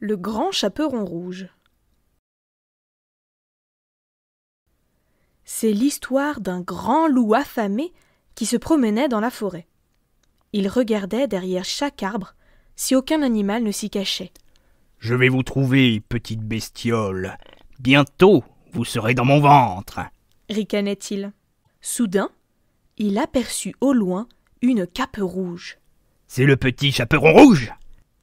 Le grand chaperon rouge. C'est l'histoire d'un grand loup affamé qui se promenait dans la forêt. Il regardait derrière chaque arbre si aucun animal ne s'y cachait. Je vais vous trouver, petite bestiole. Bientôt, vous serez dans mon ventre. ricanait-il. Soudain, il aperçut au loin une cape rouge. C'est le petit chaperon rouge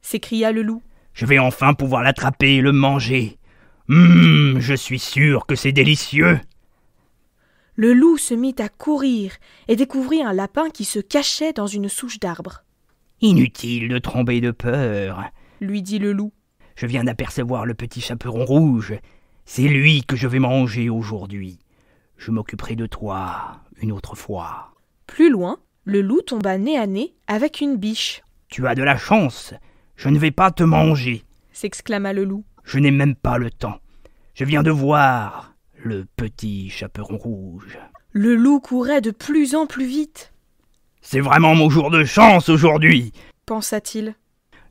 s'écria le loup. Je vais enfin pouvoir l'attraper et le manger. Hum, je suis sûr que c'est délicieux. Le loup se mit à courir et découvrit un lapin qui se cachait dans une souche d'arbre. Inutile de trembler de peur, lui dit le loup. Je viens d'apercevoir le petit chaperon rouge. C'est lui que je vais manger aujourd'hui. Je m'occuperai de toi une autre fois. Plus loin, le loup tomba nez à nez avec une biche. Tu as de la chance. Je ne vais pas te manger, s'exclama le loup. Je n'ai même pas le temps. Je viens de voir le petit chaperon rouge. Le loup courait de plus en plus vite. C'est vraiment mon jour de chance aujourd'hui, pensa-t-il.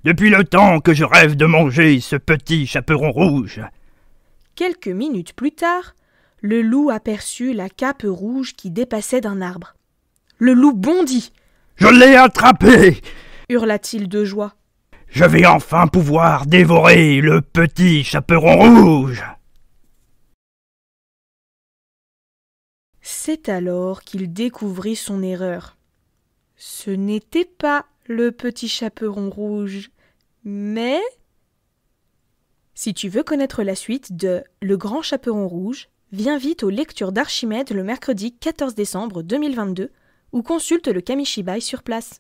Depuis le temps que je rêve de manger ce petit chaperon rouge. Quelques minutes plus tard, le loup aperçut la cape rouge qui dépassait d'un arbre. Le loup bondit. Je l'ai attrapé hurla-t-il de joie. Je vais enfin pouvoir dévorer le petit chaperon rouge. C'est alors qu'il découvrit son erreur. Ce n'était pas le petit chaperon rouge, mais... Si tu veux connaître la suite de Le Grand Chaperon Rouge, viens vite aux lectures d'Archimède le mercredi 14 décembre 2022 ou consulte le Kamishibai sur place.